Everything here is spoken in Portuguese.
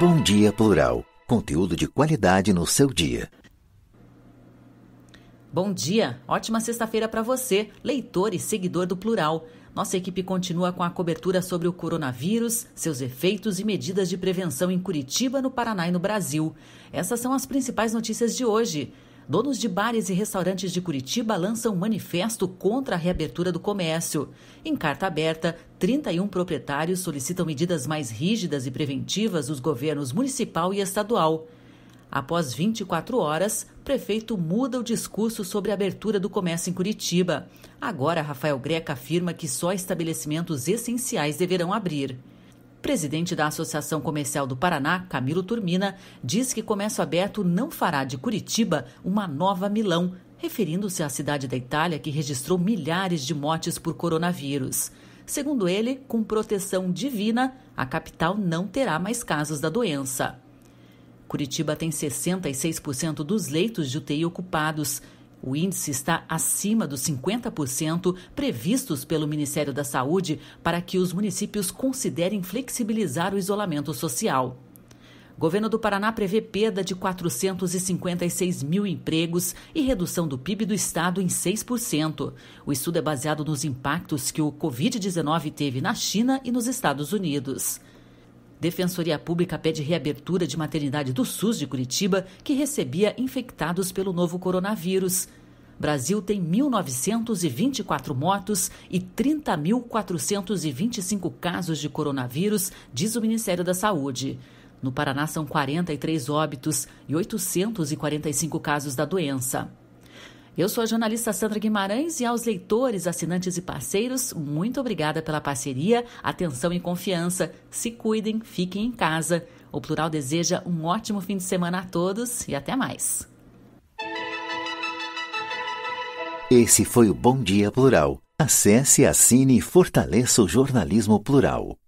Bom Dia Plural. Conteúdo de qualidade no seu dia. Bom dia, ótima sexta-feira para você, leitor e seguidor do Plural. Nossa equipe continua com a cobertura sobre o coronavírus, seus efeitos e medidas de prevenção em Curitiba, no Paraná e no Brasil. Essas são as principais notícias de hoje donos de bares e restaurantes de Curitiba lançam um manifesto contra a reabertura do comércio. Em carta aberta, 31 proprietários solicitam medidas mais rígidas e preventivas dos governos municipal e estadual. Após 24 horas, prefeito muda o discurso sobre a abertura do comércio em Curitiba. Agora, Rafael Greca afirma que só estabelecimentos essenciais deverão abrir presidente da Associação Comercial do Paraná, Camilo Turmina, diz que comércio aberto não fará de Curitiba uma nova Milão, referindo-se à cidade da Itália que registrou milhares de mortes por coronavírus. Segundo ele, com proteção divina, a capital não terá mais casos da doença. Curitiba tem 66% dos leitos de UTI ocupados o índice está acima dos 50% previstos pelo Ministério da Saúde para que os municípios considerem flexibilizar o isolamento social. Governo do Paraná prevê perda de 456 mil empregos e redução do PIB do estado em 6%. O estudo é baseado nos impactos que o Covid-19 teve na China e nos Estados Unidos. Defensoria Pública pede reabertura de maternidade do SUS de Curitiba, que recebia infectados pelo novo coronavírus. Brasil tem 1.924 mortos e 30.425 casos de coronavírus, diz o Ministério da Saúde. No Paraná são 43 óbitos e 845 casos da doença. Eu sou a jornalista Sandra Guimarães e aos leitores, assinantes e parceiros, muito obrigada pela parceria, atenção e confiança. Se cuidem, fiquem em casa. O Plural deseja um ótimo fim de semana a todos e até mais. Esse foi o Bom Dia Plural. Acesse, assine e fortaleça o jornalismo plural.